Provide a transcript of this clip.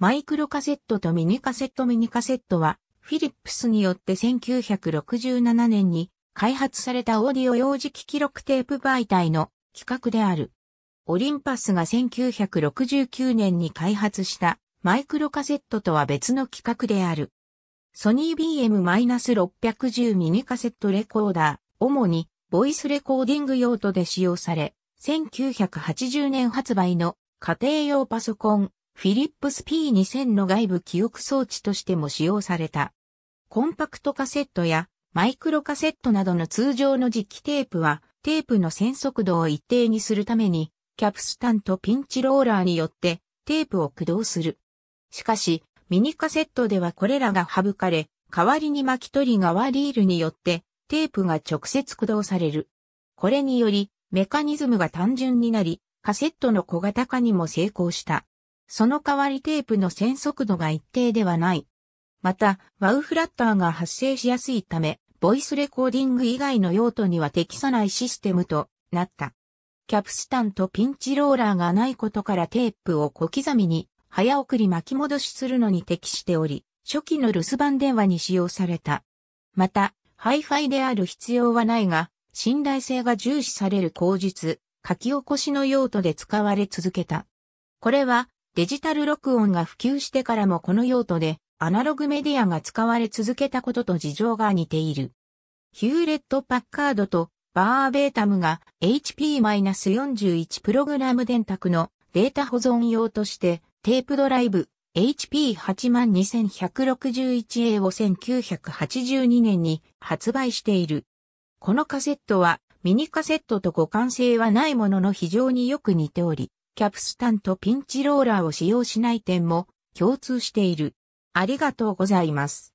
マイクロカセットとミニカセットミニカセットは、フィリップスによって1967年に開発されたオーディオ用磁気記録テープ媒体の企画である。オリンパスが1969年に開発したマイクロカセットとは別の企画である。ソニー BM-610 ミニカセットレコーダー、主にボイスレコーディング用途で使用され、1980年発売の家庭用パソコンフィリップス P2000 の外部記憶装置としても使用された。コンパクトカセットやマイクロカセットなどの通常の磁気テープは、テープの線速度を一定にするために、キャプスタンとピンチローラーによってテープを駆動する。しかし、ミニカセットではこれらが省かれ、代わりに巻き取り側リールによってテープが直接駆動される。これによりメカニズムが単純になり、カセットの小型化にも成功した。その代わりテープの線速度が一定ではない。また、ワウフラッターが発生しやすいため、ボイスレコーディング以外の用途には適さないシステムとなった。キャプスタンとピンチローラーがないことからテープを小刻みに早送り巻き戻しするのに適しており、初期の留守番電話に使用された。また、ハイファイである必要はないが、信頼性が重視される口述、書き起こしの用途で使われ続けた。これは、デジタル録音が普及してからもこの用途でアナログメディアが使われ続けたことと事情が似ている。ヒューレット・パッカードとバーベータムが HP-41 プログラム電卓のデータ保存用としてテープドライブ HP82161A を1982年に発売している。このカセットはミニカセットと互換性はないものの非常によく似ており、キャプスタンとピンチローラーを使用しない点も共通している。ありがとうございます。